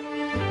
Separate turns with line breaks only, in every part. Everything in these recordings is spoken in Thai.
Thank you.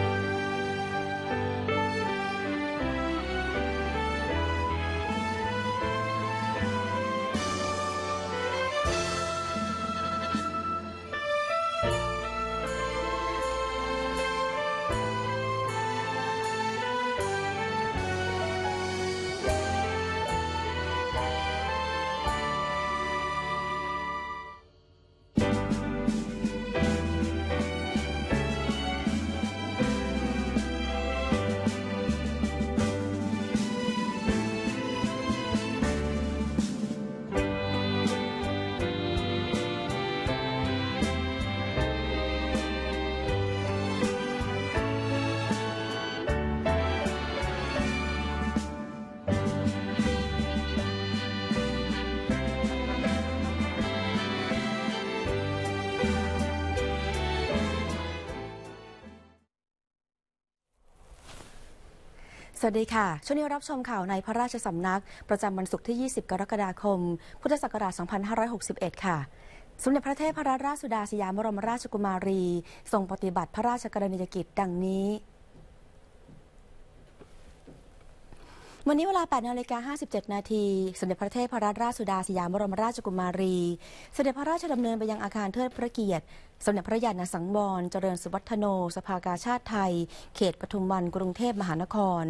สวัสดีค่ะ ช่วงนี้รับชมข่าวในพระราชสำนัก ประจำวันศุกร์ที่ 20 กรกฎาคม พุทธศักราช 2561 ค่ะ สมเด็จพระเทพรัตนราชสุดาสยามบรมราชกุมารี ทรงปฏิบัติพระราชกรณียกิจดังนี้วันนี้เวลา 8นาฬิกา57นาทีสมเด็จพระเทพรัตนราชสุดาสยามบรมราชกุมารีสมเด็จพระราชดำเนินไปยังอาคารเทิดพระเกียรติ สมเด็จพระญาณสังวรเจริญสุวัฒโน สภากาชาติไทย เขตปทุมวัน กรุงเทพมหานคร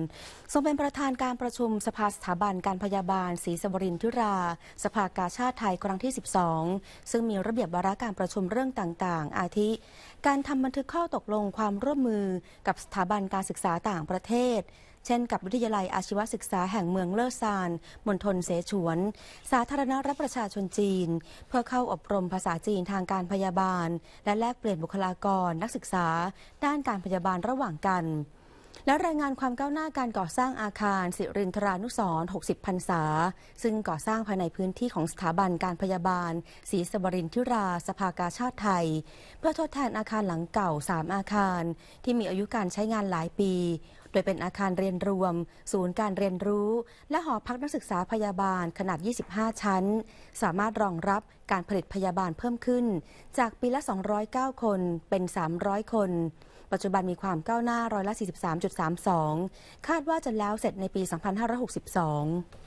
ทรงเป็นประธานการประชุมสภาสถาบัน การพยาบาล ศรีสวรินทุรา สภากาชาติไทยครั้งที่ 12 ซึ่งมีระเบียบวาระการประชุมเรื่องต่าง ๆ อาทิ การทำบันทึกข้อตกลงความร่วมมือกับสถาบันการศึกษาต่างประเทศเช่นกับวิทยาลัยอาชีวศึกษาแห่งเมืองเลอซาน มณฑลเสฉวน สาธารณรัฐประชาชนจีน เพื่อเข้าอบรมภาษาจีนทางการพยาบาล และแลกเปลี่ยนบุคลากร นักศึกษา ด้านการพยาบาลระหว่างกัน และรายงานความก้าวหน้าการก่อสร้างอาคาร สิรินทรานุสร60พรรษา ซึ่งก่อสร้างภายในพื้นที่ของสถาบันการพยาบาลศรีสบรินทิราสภากาชาติไทย เพื่อทดแทนอาคารหลังเก่า 3 อาคาร ที่มีอายุการใช้งานหลายปีโดยเป็นอาคารเรียนรวม ศูนย์การเรียนรู้ และหอพักนักศึกษาพยาบาลขนาด 25 ชั้น สามารถรองรับการผลิตพยาบาลเพิ่มขึ้น จากปีละ 209 คนเป็น 300 คน ปัจจุบันมีความก้าวหน้าร้อยละ 43.32 คาดว่าจะแล้วเสร็จในปี 2562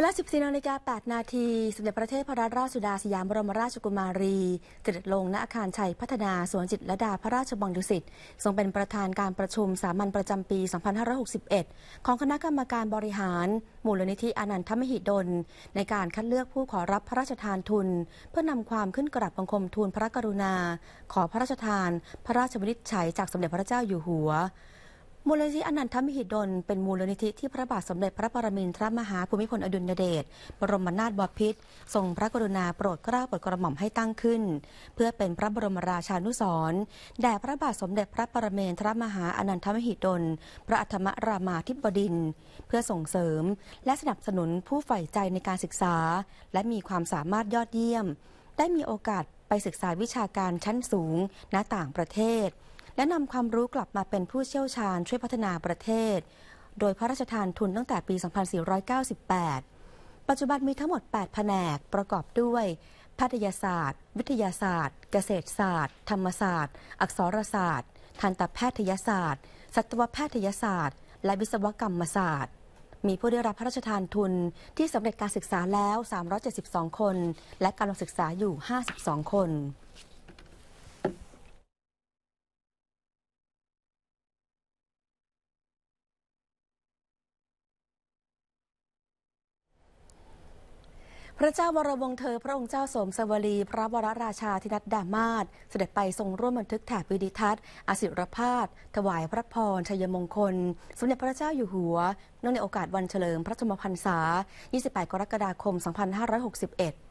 วลา14นาฬิกา 8 นาทีสมเด็จพระเทพรัตนราชสุดาสยามบรมราชกุมารีเสด็จลงณอาคารชัยพัฒนาสวนจิตรลดาพระราชบังดุสิตทรงเป็นประธานการประชุมสามัญประจำปี 2561 ของคณะกรรมการบริหารมูลนิธิอนันทมหิดล ในการคัดเลือกผู้ขอรับพระราชทานทุน เพื่อนำความขึ้นกราบบังคมทูลพระกรุณา ขอพระราชทาน พระราชบัญญัติจากสมเด็จพระเจ้าอยู่หัวมูลนิธิอนันทมหิดลเป็นมูลนิธิที่พระบาทสมเด็จพระปรมินทรมหาภูมิพลอดุลยเดชบรมนาถบพิตรทรงพระกรุณาโปรดเกล้าโปรดกระหม่อมให้ตั้งขึ้น เพื่อเป็นพระบรมราชานุสรณ์แด่พระบาทสมเด็จพระปรมินทรมหาอนันทมหิดลพระอัรมรามาธิบดินเพื่อส่งเสริมและสนับสนุนผู้ใฝ่ใจในการศึกษา และมีความสามารถยอดเยี่ยม ได้มีโอกาสไปศึกษาวิชาการชั้นสูงณต่างประเทศและนำความรู้กลับมาเป็นผู้เชี่ยวชาญช่วยพัฒนาประเทศ โดยพระราชทานทุนตั้งแต่ปี 2498 ปัจจุบันมีทั้งหมด 8 แผนกประกอบด้วยแพทยศาสตร์ วิทยาศาสตร์ เกษตรศาสตร์ ธรรมศาสตร์ อักษรศาสตร์ ทันตแพทยศาสตร์สัตวแพทยศาสตร์ และวิศวกรรมศาสตร์ มีผู้ได้รับพระราชทานทุนที่สำเร็จการศึกษาแล้ว 372 คน และการศึกษาอยู่ 52 คนพระเจ้าวรวงเธอพระองค์เจ้าสมสวรีพระวรราชาธินัดดามาศเสด็จไปทรงร่วมบันทึกแถบวิดิทัศน์อสิรพาสถวายพระพรชัยมงคล สมเด็จพระเจ้าอยู่หัวเนื่องในโอกาสวันเฉลิมพระชมพรรษา 28 กรกฎาคม 2561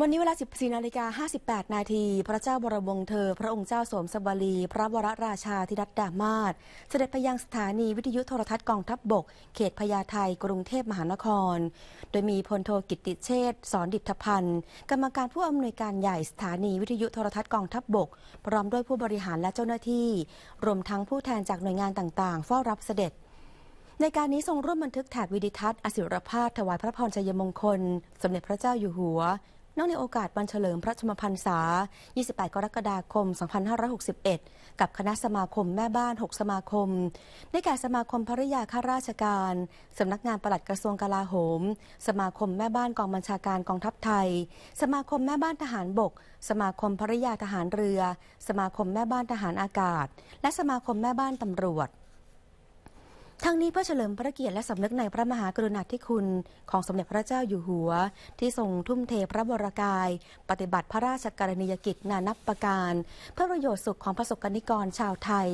วันนี้เวลา14นาฬิกา 58 นาที พระเจ้าบรมวงศ์เธอ พระองค์เจ้าสวมสวลี พระวรราชาธิรัตดามาศเสด็จไปยังสถานีวิทยุโทรทัศน์กองทัพบบกเขตพญาไทกรุงเทพมหานคร โดยมีพลโทกิติเชษสอนดิฐพันธ์กรรมการผู้อำนวยการใหญ่สถานีวิทยุโทรทัศน์กองทัพบบก พร้อมด้วยผู้บริหารและเจ้าหน้าที่ รวมทั้งผู้แทนจากหน่วยงานต่างๆเฝ้ารับเสด็จ ในการนี้ทรงร่วมบันทึกแถบวิดิทัศน์อสิรภาพถวายพระพรชัยมงคลสมเด็จพระเจ้าอยู่หัวเนื่องในโอกาสวันเฉลิมพระชมพรรษา 28 กรกฎาคม 2561 กับคณะสมาคมแม่บ้าน 6 สมาคม ได้แก่สมาคมภริยาข้าราชการ สำนักงานปลัดกระทรวงกลาโหม สมาคมแม่บ้านกองบัญชาการกองทัพไทย สมาคมแม่บ้านทหารบก สมาคมภริยาทหารเรือ สมาคมแม่บ้านทหารอากาศ และสมาคมแม่บ้านตำรวจทั้งนี้เพื่อเฉลิมพระเกียรติและสำนึกในพระมหากรุณาธิคุณของสมเด็จพระเจ้าอยู่หัว ที่ทรงทุ่มเทพระวรากาย ปฏิบัติพระราชกรณียกิจ นานับประการ เพื่อประโยชน์สุขของประสบกนิกรชาวไทย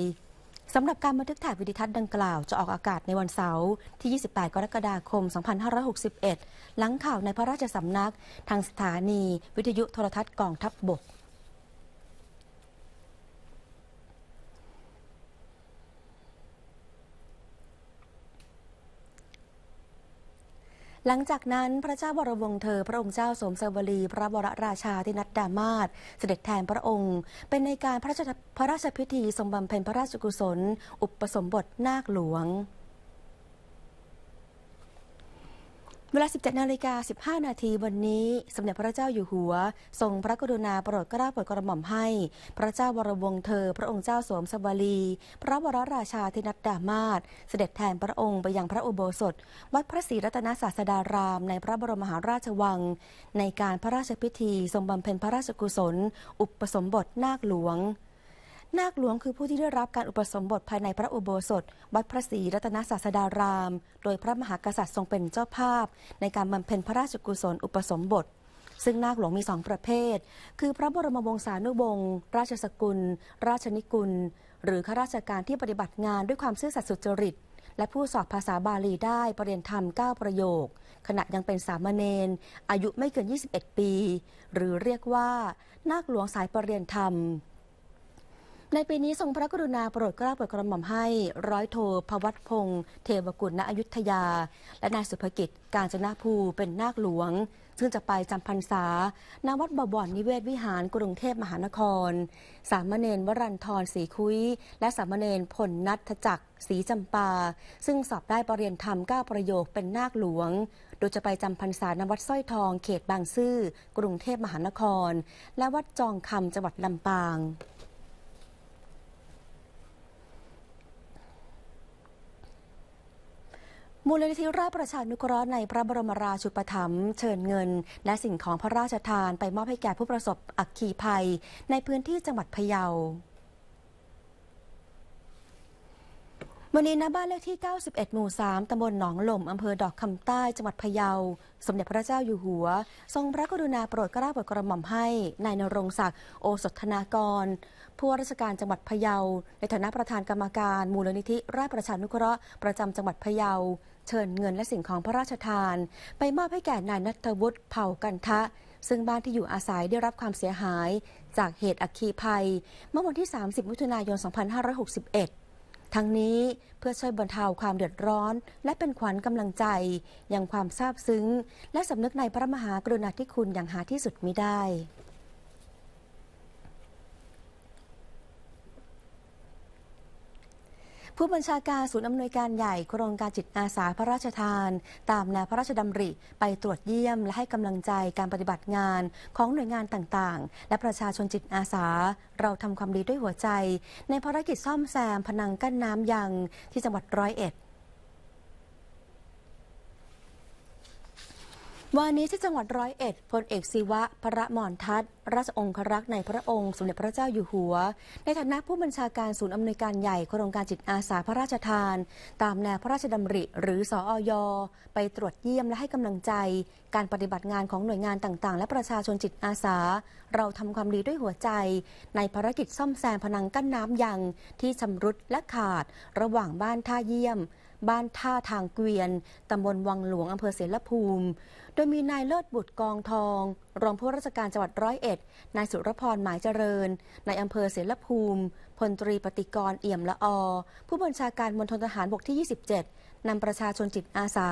สำหรับการบันทึกถ่ายวิดิทัศน์ดังกล่าว จะออกอากาศในวันเสาร์ที่ 28 กรกฎาคม 2561 หลังข่าวในพระราชสำนัก ทางสถานีวิทยุโทรทัศน์กองทัพบบกหลังจากนั้นพระเจ้าบรมวงศ์เธอพระองค์เจ้าสมเสวลี พระบรราชาที่นัดดามาศเสด็จแทนพระองค์ เป็นในการพระราชพิธีทรงบำเพ็ญพระราชกุศล อุปสมบทนาคหลวงเวลา 17นาฬิกา 15 นาทีวันนี้ สมเด็จพระเจ้าอยู่หัว ทรงพระกรุณาโปรดกรลราโปรดกระหม่อมให้ พระเจ้าวรวงเธอพระองค์เจ้าสวมสวลี พระวรราชาธินัดดามาศเสด็จแทนพระองค์ไปยังพระอุโบสถ วัดพระศรีรัตนศาสดารามในพระบรมมหาราชวัง ในการพระราชพิธีทรงบำเพ็ญพระราชกุศล อุปสมบทนาคหลวงนาคหลวงคือผู้ที่ได้รับการอุปสมบทภายในพระอุโบสถ วัดพระศรีรัตนศาสดาราม โดยพระมหากษัตริย์ทรงเป็นเจ้าภาพ ในการบำเพ็ญพระราชกุศลอุปสมบท ซึ่งนาคหลวงมีสองประเภท คือพระบรมวงศานุวงศ์ราชสกุล ราชนิกุล หรือข้าราชการที่ปฏิบัติงานด้วยความซื่อสัตย์สุจริตและผู้สอบภาษาบาลีได้ประเรียนธรรม9ประโยค ขณะยังเป็นสามเณรอายุไม่เกิน21ปีหรือเรียกว่านาคหลวงสายประเรียนธรรมในปีนี้ทรงพระกรุณาโปรดเกล้าโปรดกระหม่อมให้ ร้อยโทพวัตพงศ์เทวกุลณอยุธยา และนายสุภกิจกาญจนาภูเป็นนาคหลวง ซึ่งจะไปจำพรรษาณวัดบวรนิเวศวิหารกรุงเทพมหานคร สามเณรวรันทรศรีคุยและสามเณรพลนัทจักรศรีจำปา ซึ่งสอบได้ปรริญญาธรรมก้าประโยคเป็นนาคหลวง โดยจะไปจำพรรษาณวัดสร้อยทองเขตบางซื่อ กรุงเทพมหานคร และวัดจองคำจังหวัดลำปางมูลนิธิราชประชานุเคราะห์ในพระบรมราชูปถัมภ์เชิญเงินและสิ่งของพระราชทานไปมอบให้แก่ผู้ประสบอักขีภัยในพื้นที่จังหวัดพะเยา วันนี้ณบ้านเลขที่ 91 หมู่ 3ตำบลหนองหล่มอำเภอดอกคำใต้ จังหวัดพะเยาสมเด็จพระเจ้าอยู่หัว ทรงพระกรุณาโปรดกระ้าโปรดกระหม่อมให้นายนรงศักดิ์โอสถนากร ผู้ว่าราชการจังหวัดพะเยาในฐานะประธานกรรมการ มูลนิธิราชประชานุเคราะห์ประจำจังหวัดพะเยาเชิญเงินและสิ่งของพระราชทานไปมอบให้แก่นายนัทวุฒิเผ่ากันทะ ซึ่งบ้านที่อยู่อาศัยได้รับความเสียหาย จากเหตุอัคคีภัยเมื่อวันที่ 30 มิถุนายน 2561 ทั้งนี้เพื่อช่วยบรรเทาความเดือดร้อน และเป็นขวัญกำลังใจอย่างความซาบซึ้ง และสำนึกในพระมหากรุณาธิคุณอย่างหาที่สุดมิได้ผู้บัญชาการศูนย์อำนวยการใหญ่โครงการจิตอาสาพระราชทาน ตามแนวพระราชดำริไปตรวจเยี่ยม และให้กำลังใจการปฏิบัติงานของหน่วยงานต่างๆ และประชาชนจิตอาสา เราทำความดีด้วยหัวใจ ในภารกิจซ่อมแซมพนังกั้นน้ำยังที่จังหวัดร้อยเอ็ดวันนี้ที่จังหวัดร้อยเอ็ดพลเอกศิวะ พระมอนทัศน์ราชองครักษ์ในพระองค์สมเด็จพระเจ้าอยู่หัว ในฐานะผู้บัญชาการศูนย์อำนวยการใหญ่โครงการจิตอาสาพระราชทาน ตามแนวพระราชดำริ หรือสออยไปตรวจเยี่ยมและให้กำลังใจการปฏิบัติงานของหน่วยงานต่างๆ และประชาชนจิตอาสา เราทำความดีด้วยหัวใจในภารกิจซ่อมแซมพนังกั้นน้ำยังที่ชำรุดและขาด ระหว่างบ้านท่าเยี่ยมบ้านท่าทางเกวียน ตำบลวังหลวง อำเภอเสรภูมิ โดยมีนายเลิศบุตรกองทอง รองผู้ราชการจังหวัดร้อยเอ็ด นายสุรพร หมายเจริญนายอำเภอเสรภูมิพลตรีปฏิกรเอี่ยมละอ ผู้บัญชาการมณฑลทหารบกที่ 27 นำประชาชนจิตอาสา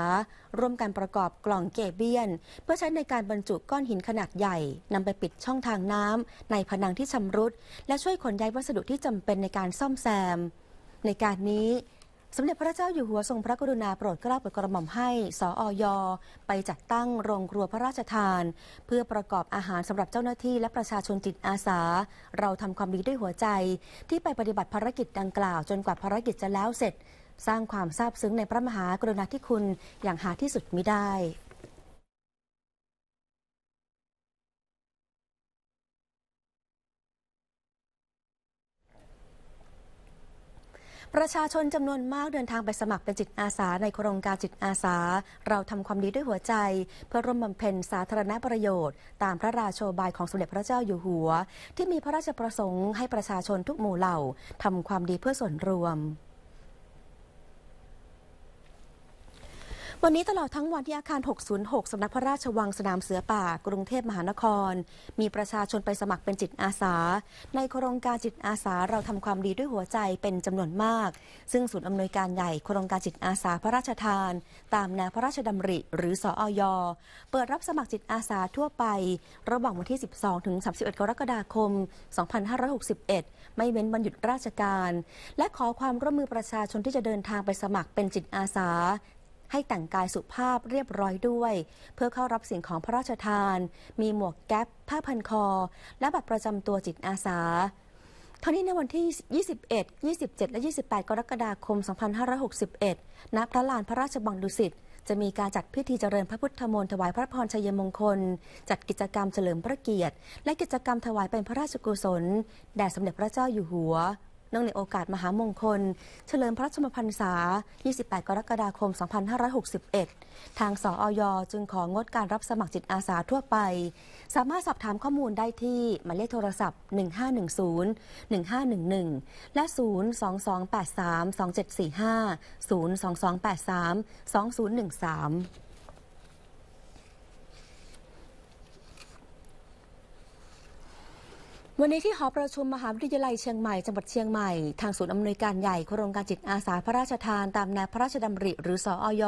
ร่วมกันประกอบกล่องเกเบียน เพื่อใช้ในการบรรจุก้อนหินขนาดใหญ่ นำไปปิดช่องทางน้ำในผนังที่ชำรุด และช่วยขนย้ายวัสดุที่จำเป็นในการซ่อมแซม ในการนี้สมเด็จพระเจ้าอยู่หัวทรงพระกรุณาโปรดเกล้าโปรดกระหม่อมให้สออยไปจัดตั้งโรงครัวพระราชทาน เพื่อประกอบอาหารสำหรับเจ้าหน้าที่และประชาชนจิตอาสา เราทำความดีด้วยหัวใจ ที่ไปปฏิบัติภารกิจดังกล่าวจนกว่าภารกิจจะแล้วเสร็จ สร้างความซาบซึ้งในพระมหากรุณาธิคุณอย่างหาที่สุดมิได้ประชาชนจำนวนมากเดินทางไปสมัครเป็นจิตอาสาในโครงการจิตอาสา เราทำความดีด้วยหัวใจเพื่อร่วมบำเพ็ญสาธารณประโยชน์ตามพระราโชบายของสมเด็จพระเจ้าอยู่หัว ที่มีพระราชประสงค์ให้ประชาชนทุกหมู่เหล่าทำความดีเพื่อส่วนรวมวันนี้ตลอดทั้งวันที่อาคาร606สำนักพระราชวังสนามเสือป่า กรุงเทพมหานคร มีประชาชนไปสมัครเป็นจิตอาสา ในโครงการจิตอาสาเราทำความดีด้วยหัวใจเป็นจำนวนมาก ซึ่งศูนย์อำนวยการใหญ่โครงการจิตอาสาพระราชทาน ตามแนวพระราชดำริ หรือสออยเปิดรับสมัครจิตอาสาทั่วไป ระหว่างวันที่ 12ถึง31 กรกฎาคม 2561 ไม่เว้นวันหยุดราชการ และขอความร่วมมือประชาชนที่จะเดินทางไปสมัครเป็นจิตอาสาให้แต่งกายสุภาพเรียบร้อยด้วย เพื่อเข้ารับสิ่งของพระราชทาน มีหมวกแก๊ปผ้าพันคอ และบัตรประจำตัวจิตอาสาเท่านี้ในวันที่ 21 27 และ 28กรกฎาคม2561ณพระลานพระราชบังดุสิตจะมีการจัดพิธีเจริญพระพุทธมนต์ถวายพระพรชัยมงคล จัดกิจกรรมเฉลิมพระเกียรติ และกิจกรรมถวายเป็นพระราชกุศลแด่สมเด็จพระเจ้าอยู่หัวเนื่องในโอกาสมหามงคลเฉลิมพระชมพรรษา 28 กรกฎาคม 2561 ทางสออย จึงของดการรับสมัครจิตอาสาทั่วไป สามารถสอบถามข้อมูลได้ที่หมายเลขโทรศัพท์ 1510 1511 และ 02283 2745 02283 2013วันนี้ที่หอประชุมมหาวิทยาลัยเชียงใหม่จังหวัดเชียงใหม่ทางศูนย์อำนวยการใหญ่โครงการจิตอาสาพระราชทานตามแนวพระราชดำริหรือสออย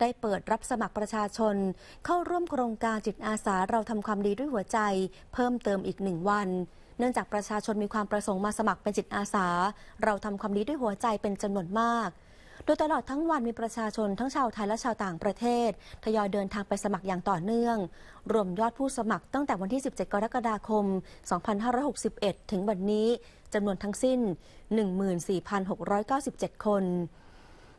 ได้เปิดรับสมัครประชาชน เข้าร่วมโครงการจิตอาสาเราทำความดีด้วยหัวใจ เพิ่มเติมอีกหนึ่งวันเนื่องจากประชาชนมีความประสงค์มาสมัครเป็นจิตอาสา เราทำความดีด้วยหัวใจเป็นจำนวนมากโดยตลอดทั้งวันมีประชาชนทั้งชาวไทยและชาวต่างประเทศ ทยอยเดินทางไปสมัครอย่างต่อเนื่อง รวมยอดผู้สมัครตั้งแต่วันที่ 17 กรกฎาคม 2561 ถึงวันนี้จำนวนทั้งสิ้น 14,697 คน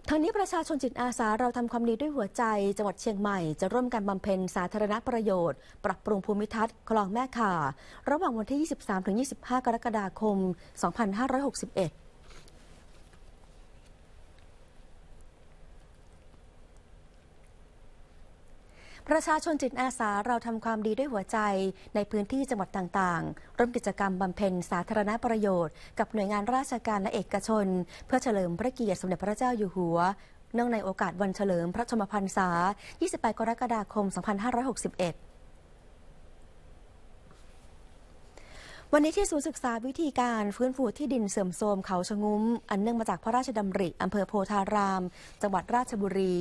ทั้งนี้ประชาชนจิตอาสาเราทำความดีด้วยหัวใจจังหวัดเชียงใหม่จะร่วมกันบำเพ็ญสาธารณประโยชน์ ปรับปรุงภูมิทัศน์คลองแม่ข่าระหว่างวันที่ 23-25 กรกฎาคม 2561ประชาชนจิตอาสาเราทำความดีด้วยหัวใจในพื้นที่จังหวัดต่างๆ ร่วมกิจกรรมบำเพ็ญสาธารณประโยชน์กับหน่วยงานราชการและเอกชนเพื่อเฉลิมพระเกียรติสมเด็จพระเจ้าอยู่หัว เนื่องในโอกาสวันเฉลิมพระชมพรรษา 28 กรกฎาคม 2561วันนี้ที่ศูนย์ศึกษาวิธีการฟื้นฟูที่ดินเสื่อมโทรมเขาชงุ้มอันเนื่องมาจากพระราชดำริอำเภอโพธาราม จังหวัดราชบุรี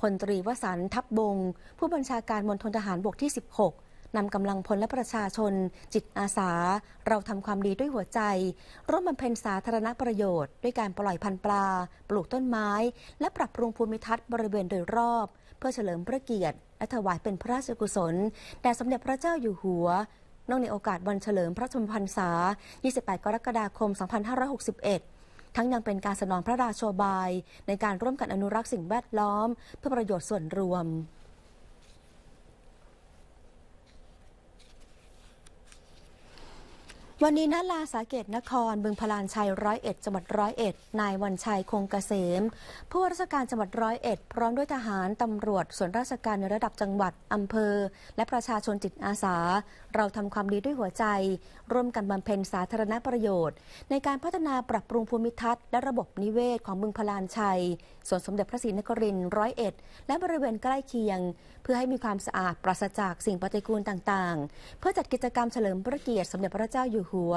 พลตรีวสันทับบง ผู้บัญชาการมณฑลทหารบกที่ 16 นำกำลังพลและประชาชน จิตอาสา เราทำความดีด้วยหัวใจ ร่วมบำเพ็ญสาธารณประโยชน์ด้วยการปล่อยพันธุ์ปลา ปลูกต้นไม้ และปรับปรุงภูมิทัศน์บริเวณโดยรอบ เพื่อเฉลิมพระเกียรติและถวายเป็นพระราชกุศลแด่สมเด็จพระเจ้าอยู่หัวนองในโอกาสวันเฉลิมพระชนมพรรษา 28 กรกฎาคม 2561 ทั้งยังเป็นการสนองพระราโชบายในการร่วมกันอนุรักษ์สิ่งแวดล้อมเพื่อประโยชน์ส่วนรวมวันนี้นลาสาเกตนครบึงพลานชัยร้อยเอ็ดจังหวัดร้อยเอ็ดนายวันชัยคงเกษม ผู้ว่าราชการจังหวัดร้อยเอ็ดพร้อมด้วยทหารตำรวจส่วนราชการในระดับจังหวัดอำเภอ และประชาชนจิตอาสา เราทำความดีด้วยหัวใจ ร่วมกันบำเพ็ญสาธารณประโยชน์ ในการพัฒนาปรับปรุงภูมิทัศน์และระบบนิเวศของบึงพลานชัยส่วนสมเด็จพระศรีนครินทร์ร้อยเอ็ดและบริเวณใกล้เคียง เพื่อให้มีความสะอาดปราศจากสิ่งปฏิกูลต่างๆ เพื่อจัดกิจกรรมเฉลิมพระเกียรติ สมเด็จพระเจ้าอยู่หัว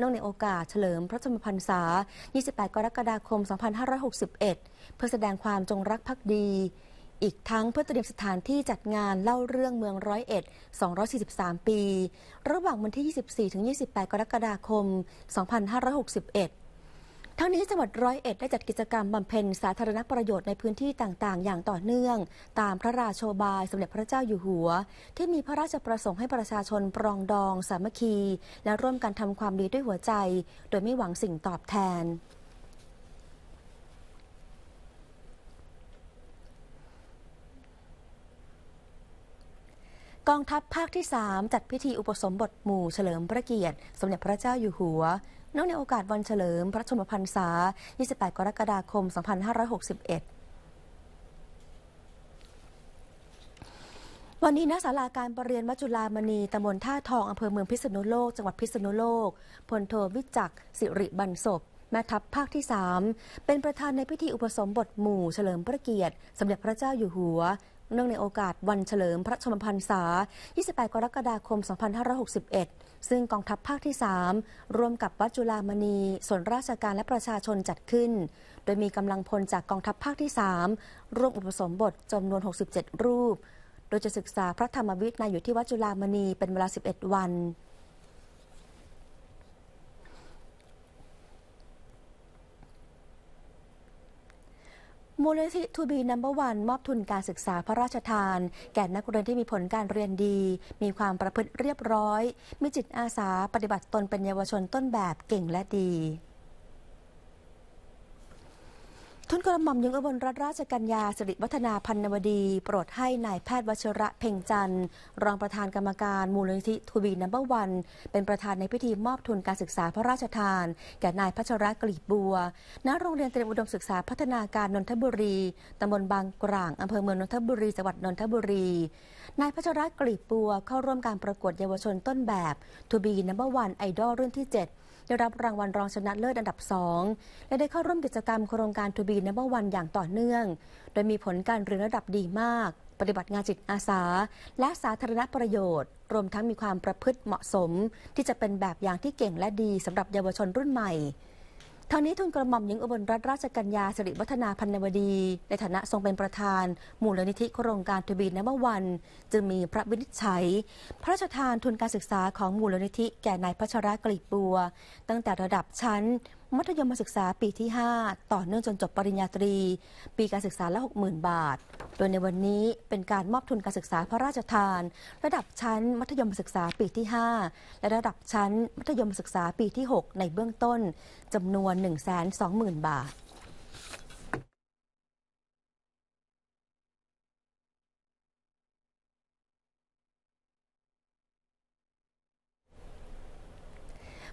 นอกในโอกาสเฉลิมพระชนมพรรษา 28 กรกฎาคม 2561 เพื่อแสดงความจงรักภักดี อีกทั้งเพื่อเตรียมสถานที่จัดงานเล่าเรื่องเมืองร้อยเอ็ด243 ปี ระหว่างวันที่ 24 28 กรกฎาคม 2561ทั้งนี้จังหวัดร้อยเอ็ดได้จัดกิจกรรมบำเพ็ญสาธารณประโยชน์ในพื้นที่ต่างๆ อย่างต่อเนื่อง ตามพระราโชบายสมเด็จพระเจ้าอยู่หัว ที่มีพระราชประสงค์ให้ประชาชนปรองดอง สามัคคี และร่วมกันทำความดีด้วยหัวใจ โดยไม่หวังสิ่งตอบแทน กองทัพภาคที่ 3 จัดพิธีอุปสมบทหมู่เฉลิมพระเกียรติ สมเด็จพระเจ้าอยู่หัวนื่องในโอกาสวันเฉลิมพระชนมพรรษา28 กรกฎาคม 2561 วันนี้ณศาลาการประเรียนมัจุลามณีตำบลท่าทอง อำเภอเมืองพิษณุโลก จังหวัดพิษณุโลก พลโทวิจักสิริบันศพ แม่ทัพภาคที่ 3 เป็นประธานในพิธีอุปสมบทหมู่เฉลิมพระเกียรติสมเด็จพระเจ้าอยู่หัวเนื่องในโอกาสวันเฉลิมพระชนมพรรษา 28 กรกฎาคม 2561 ซึ่งกองทัพภาคที่ 3 ร่วมกับวัดจุลามณีส่วนราชการและประชาชนจัดขึ้น โดยมีกำลังพลจากกองทัพภาคที่ 3 ร่วมอุปสมบทจำนวน 67 รูป โดยจะศึกษาพระธรรมวิทย์ในอยู่ที่วัดจุลามณีเป็นเวลา 11 วันมูลนิธิทูบีนัมเบอร์วันมอบทุนการศึกษาพระราชทาน แก่นักเรียนที่มีผลการเรียนดี มีความประพฤติเรียบร้อยมีจิตอาสาปฏิบัติตนเป็นเยาวชนต้นแบบเก่งและดีทุนกระหม่อมยังอบลรัตนราชกัญญาสิริวัฒนาพันนวดี โปรดให้นายแพทย์วชระเพ่งจันทร์ รองประธานกรรมการมูลนิธิทูบีนัมเบอร์วัน เป็นประธานในพิธีมอบทุนการศึกษาพระราชทาน แก่นายพัชระกลีบบัวณโรงเรียนเตรียมอุดมศึกษาพัฒนาการนนทบุรีตำบลบางกร่างอำเภอเมืองนนทบุรีจังหวัดนนทบุรีนายพัชระกลีบบัว เข้าร่วมการประกวดเยาวชนต้นแบบทูบีนัมเบอร์วันไอดอลรุ่นที่ 7ได้รับรางวัลรองชนะเลิศอันดับ 2 และได้เข้าร่วมกิจกรรมโครงการทูบีนเบอร์วันอย่างต่อเนื่อง โดยมีผลการเรียนระดับดีมาก ปฏิบัติงานจิตอาสาและสาธารณประโยชน์ รวมทั้งมีความประพฤติเหมาะสม ที่จะเป็นแบบอย่างที่เก่งและดีสำหรับเยาวชนรุ่นใหม่ทางนี้ทุนกระหม่อมหญิงอุบลรัตนราชกัญญาสิริวัฒนาพันนวดี ในฐานะทรงเป็นประธาน มูลนิธิโครงการทวีนเมื่อวันจึงมีพระวินิจฉัย พระราชทานทุนการศึกษาของมูลนิธิแก่นายพัชรกลีบบัว ตั้งแต่ระดับชั้น มัธยมศึกษาปีที่ 5 ต่อเนื่องจนจบปริญญาตรี ปีการศึกษาละ 60,000 บาทโดยในวันนี้เป็นการมอบทุนการศึกษาพระราชทานระดับชั้นมัธยมศึกษาปีที่ 5 และระดับชั้นมัธยมศึกษาปีที่ 6 ในเบื้องต้นจำนวน 120,000 บาท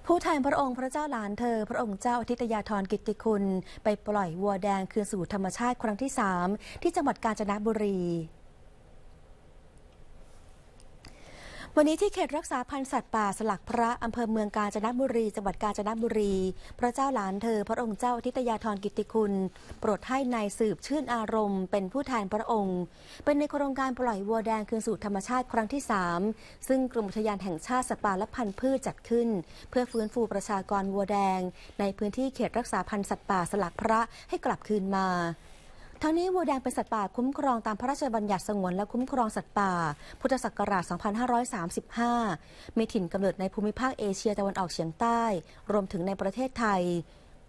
ผู้แทนพระองค์พระเจ้าหลานเธอพระองค์เจ้าอธิตยาธรกิติคุณ ไปปล่อยวัวแดงคืนสู่ธรรมชาติครั้งที่ 3 ที่จังหวัดกาญจนบุรีวันนี้ที่เขตรักษาพันธุ์สัตว์ป่าสลักพระ อำเภอเมืองกาญจนบุรี จังหวัดกาญจนบุรี พระเจ้าหลานเธอพระองค์เจ้าทิตยาธรกิติคุณ โปรดให้ในายสืบชื่นอารมณ์เป็นผู้แทนพระองค์ เป็นในโครงการปล่อยวัวแดงคืนสู่ธรรมชาติครั้งที่ 3 ซึ่งกรมอุทยานแห่งชาติสัตว์ป่าและพันธุ์พืชจัดขึ้น เพื่อฟื้นฟูประชากรวัวแดง ในพื้นที่เขตรักษาพันธุ์สัตว์ป่าสลักพระให้กลับคืนมาทั้งนี้วัวแดงเป็นสัตว์ป่าคุ้มครองตามพระราชบัญญัติสงวนและคุ้มครองสัตว์ป่า พุทธศักราช 2535 มีถิ่นกำเนิดในภูมิภาคเอเชียตะวันออกเฉียงใต้ รวมถึงในประเทศไทย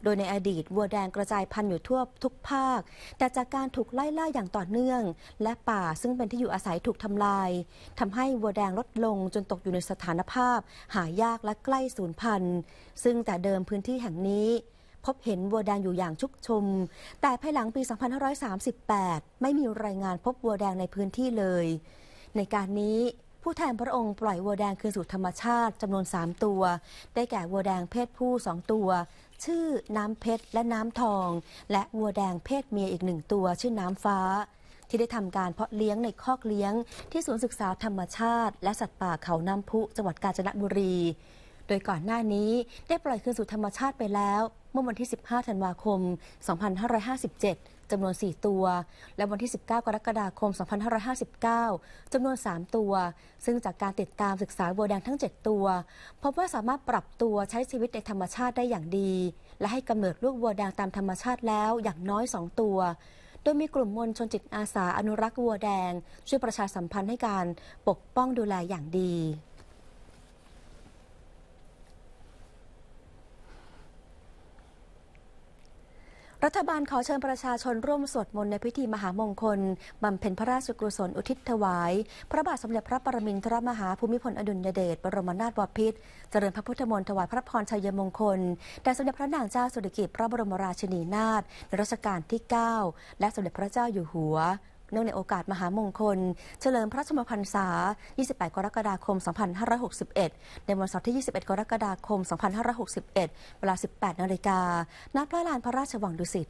โดยในอดีตวัวแดงกระจายพันธุ์อยู่ทั่วทุกภาค แต่จากการถูกไล่ล่าอย่างต่อเนื่องและป่าซึ่งเป็นที่อยู่อาศัยถูกทำลายทำให้วัวแดงลดลงจนตกอยู่ในสถานภาพ หายากและใกล้สูญพันธุ์ซึ่งแต่เดิมพื้นที่แห่งนี้พบเห็นวัวแดงอยู่อย่างชุกชุม แต่ภายหลังปี 2538 ไม่มีรายงานพบวัวแดงในพื้นที่เลย ในการนี้ผู้แทนพระองค์ปล่อยวัวแดงคืนสู่ธรรมชาติจำนวน 3 ตัว ได้แก่วัวแดงเพศผู้ 2 ตัว ชื่อน้ำเพชรและน้ำทอง และวัวแดงเพศเมียอีกหนึ่งตัวชื่อน้ำฟ้า ที่ได้ทำการเพราะเลี้ยงในคอกเลี้ยงที่ศูนย์ศึกษาธรรมชาติ และสัตว์ป่าเขาน้ำพุจังหวัดกาญจนบุรี โดยก่อนหน้านี้ได้ปล่อยคืนสู่ธรรมชาติไปแล้วเมื่อวันที่ 15 ธันวาคม 2557 จำนวน 4 ตัว และวันที่ 19 กรกฎาคม2559 จำนวน 3 ตัว ซึ่งจากการติดตามศึกษาวัวแดงทั้ง 7 ตัว พบว่าสามารถปรับตัวใช้ชีวิตในธรรมชาติได้อย่างดี และให้กำเนิดลูกวัวแดงตามธรรมชาติแล้วอย่างน้อย 2 ตัว โดยมีกลุ่มมวลชนจิตอาสาอนุรักษ์วัวแดงช่วยประชาสัมพันธ์ให้การปกป้องดูแลอย่างดีรัฐบาลขอเชิญประชาชนร่วมสวดมนต์ในพิธีมหามงคลบำเพ็ญพระราชกุศลอุทิศถวายพระบาทสมเด็จพระปรมินทรมหาภูมิพลอดุลยเดชบรมนาถบพิตรเจริญพระพุทธมนต์ ถวายพระพรชัยมงคลแด่สมเด็จพระนางเจ้าสุริกิติ์พระบรมราชินีนาถในรัชกาลที่ 9 และสมเด็จพระเจ้าอยู่หัวนื่องในโอกาสมหามงคล เฉลิมพระชมพรรษา 28 กรกฎาคม2561 ในวันเสาร์ที่ 21 กรกฎาคม2561 เวลา 18 นาฬิกาณพระลานพระราชวังดุสิต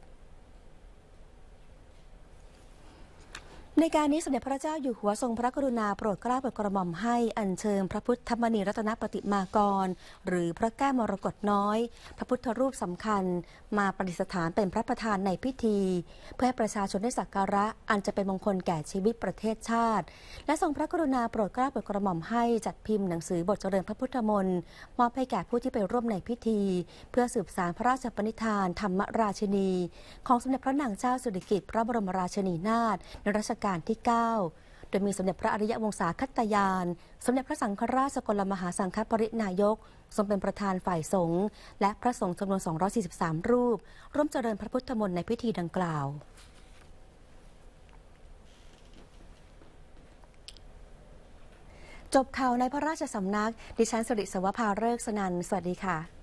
ในการนี้สมเด็จพระเจ้าอยู่หัวทรงพระกรุณาโปรดเกล้าโปรดกระหม่อมให้อัญเชิญพระพุทธมณีรัตนปฏิมากร หรือพระแก้วมรกตน้อย พระพุทธรูปสำคัญมาประดิษฐานเป็นพระประธานในพิธี เพื่อให้ประชาชนได้สักการะอันจะเป็นมงคลแก่ชีวิตประเทศชาติ และทรงพระกรุณาโปรดเกล้าโปรดกระหม่อมให้จัดพิมพ์หนังสือบทเจริญพระพุทธมนต์มอบให้แก่ผู้ที่ไปร่วมในพิธี เพื่อสืบสานพระราชปณิธานธรรมราชินี ของสมเด็จพระนางเจ้าสุริกิติ์พระบรมราชินีนาถในรัชกาลการที่ 9 โดยมีสมเด็จพระอริยวงศาคัตยาน สมเด็จพระสังฆราชสกลมหาสังฆปรินายกทรงเป็นประธานฝ่ายสงฆ์ และพระสงฆ์จำนวน 243 รูป ร่วมเจริญพระพุทธมนต์ในพิธีดังกล่าว จบข่าวในพระราชสำนัก ดิฉันสิริสวภาเริกสนันสวัสดีค่ะ